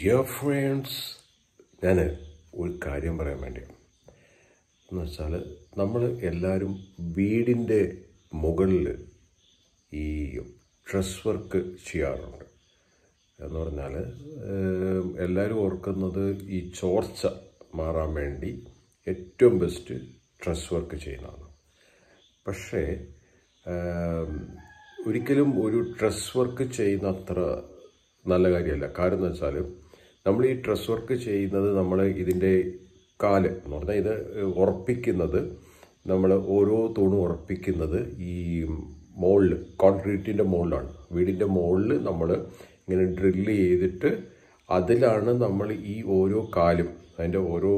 dear friends ഞാൻ ഒരു കാര്യം പറയാൻ വേണ്ടി എന്ന് വെച്ചാൽ നമ്മൾ എല്ലാവരും വീടിൻ്റെ മുകളിൽ ഈ ട്രസ് വർക്ക് ചെയ്യാറുണ്ട് എന്ന് പറഞ്ഞാൽ എല്ലാവരും ഓർക്കുന്നത് ഈ ചോർച്ച മാറാൻ വേണ്ടി ഏറ്റവും ബെസ്റ്റ് ട്രസ് വർക്ക് ചെയ്യുന്നതാണ് പക്ഷേ ഒരിക്കലും ഒരു ട്രസ് വർക്ക് ചെയ്യുന്നത്ര നല്ല കാര്യമല്ല കാരണം എന്ന് വെച്ചാൽ നമ്മൾ ഈ ഡ്രസ് വർക്ക് ചെയ്യുന്നത് നമ്മൾ ഇതിൻ്റെ കാല് എന്ന് പറഞ്ഞാൽ ഇത് ഉറപ്പിക്കുന്നത് നമ്മൾ ഓരോ തൂണും ഉറപ്പിക്കുന്നത് ഈ മോളിൽ കോൺക്രീറ്റിൻ്റെ മുകളിലാണ് വീടിൻ്റെ മുകളിൽ നമ്മൾ ഇങ്ങനെ ഡ്രില്ല് ചെയ്തിട്ട് അതിലാണ് നമ്മൾ ഈ ഓരോ കാലും അതിൻ്റെ ഓരോ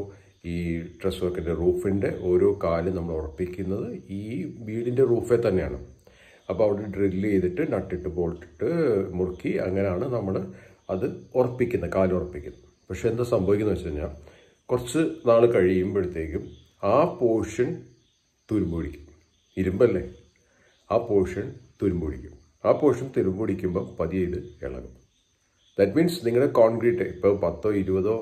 ഈ ട്രസ് വർക്കിൻ്റെ റൂഫിൻ്റെ ഓരോ കാലും നമ്മൾ ഉറപ്പിക്കുന്നത് ഈ വീടിൻ്റെ റൂഫേ തന്നെയാണ് അപ്പോൾ അവിടെ ഡ്രില്ല് ചെയ്തിട്ട് നട്ടിട്ട് ബോൾട്ടിട്ട് മുറുക്കി അങ്ങനെയാണ് നമ്മൾ അത് ഉറപ്പിക്കുന്നത് കാലുറപ്പിക്കുന്നത് പക്ഷേ എന്താ സംഭവിക്കുന്നത് വെച്ച് കഴിഞ്ഞാൽ കുറച്ച് നാൾ കഴിയുമ്പോഴത്തേക്കും ആ പോർഷൻ തുരുമ്പൊടിക്കും ഇരുമ്പല്ലേ ആ പോർഷൻ തുരുമ്പൊടിക്കും ആ പോർഷൻ തുരുമ്പൊടിക്കുമ്പോൾ പതിയെ ഇത് ഇളകും ദാറ്റ് മീൻസ് നിങ്ങളുടെ കോൺക്രീറ്റ് ഇപ്പോൾ പത്തോ ഇരുപതോ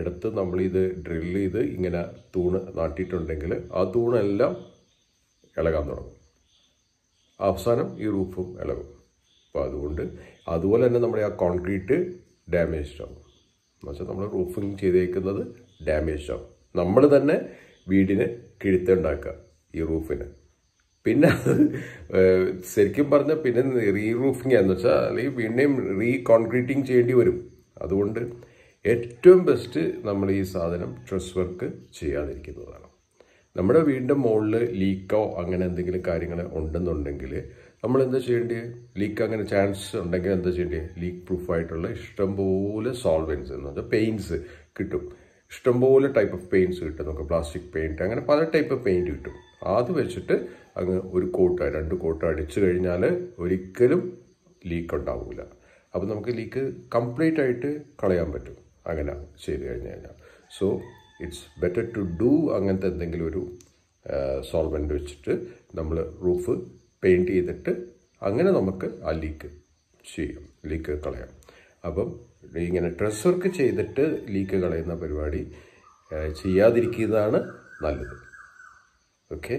എടുത്ത് നമ്മളിത് ഡ്രില്ല് ചെയ്ത് ഇങ്ങനെ തൂണ് നാട്ടിയിട്ടുണ്ടെങ്കിൽ ആ തൂണെല്ലാം ഇളകാൻ തുടങ്ങും അവസാനം ഈ റൂഫും ഇളകും അപ്പോൾ അതുകൊണ്ട് അതുപോലെ തന്നെ നമ്മുടെ ആ കോൺക്രീറ്റ് ഡാമേജ്ഡ് ആവും എന്ന് വെച്ചാൽ നമ്മൾ റൂഫിങ് ചെയ്തേക്കുന്നത് ഡാമേജ് ആവും നമ്മൾ തന്നെ വീടിന് കിഴുത്തുണ്ടാക്കുക ഈ റൂഫിന് പിന്നെ ശരിക്കും പറഞ്ഞാൽ പിന്നെ റീ റൂഫിങ് എന്ന് വെച്ചാൽ അല്ലെങ്കിൽ വീടിനെയും റീ കോൺക്രീറ്റിങ് ചെയ്യേണ്ടി വരും അതുകൊണ്ട് ഏറ്റവും ബെസ്റ്റ് നമ്മൾ ഈ സാധനം ട്രസ് വർക്ക് ചെയ്യാതിരിക്കുന്നതാണ് നമ്മുടെ വീടിൻ്റെ മുകളിൽ ലീക്കോ അങ്ങനെ എന്തെങ്കിലും കാര്യങ്ങൾ ഉണ്ടെന്നുണ്ടെങ്കിൽ നമ്മൾ എന്താ ചെയ്യേണ്ടത് ലീക്ക് അങ്ങനെ ചാൻസ് ഉണ്ടെങ്കിൽ എന്താ ചെയ്യേണ്ടത് ലീക്ക് പ്രൂഫായിട്ടുള്ള ഇഷ്ടംപോലെ സോൾവെൻസ് എന്ന് പറഞ്ഞാൽ പെയിൻറ്റ്സ് കിട്ടും ഇഷ്ടംപോലെ ടൈപ്പ് ഓഫ് പെയിൻറ്റ്സ് കിട്ടും നമുക്ക് പ്ലാസ്റ്റിക് പെയിൻറ്റ് അങ്ങനെ പല ടൈപ്പ് ഓഫ് പെയിൻറ്റ് കിട്ടും അത് വെച്ചിട്ട് അങ്ങ് ഒരു കോട്ട് രണ്ട് കോട്ട് അടിച്ചു കഴിഞ്ഞാൽ ഒരിക്കലും ലീക്ക് ഉണ്ടാവില്ല അപ്പോൾ നമുക്ക് ലീക്ക് കംപ്ലീറ്റ് ആയിട്ട് കളയാൻ പറ്റും അങ്ങനെ ചെയ്ത് കഴിഞ്ഞ് കഴിഞ്ഞാൽ so it's better to do അങ്ങനത്തെ എന്തെങ്കിലും ഒരു സോൾവെൻ്റ് വെച്ചിട്ട് നമ്മൾ റൂഫ് പെയിൻറ്റ് ചെയ്തിട്ട് അങ്ങനെ നമുക്ക് ആ ലീക്ക് ചെയ്യാം ലീക്ക് കളയാം അപ്പം ഇങ്ങനെ ഡ്രസ് വർക്ക് ചെയ്തിട്ട് ലീക്ക് കളയുന്ന പരിപാടി ചെയ്യാതിരിക്കുന്നതാണ് നല്ലത് ഓക്കെ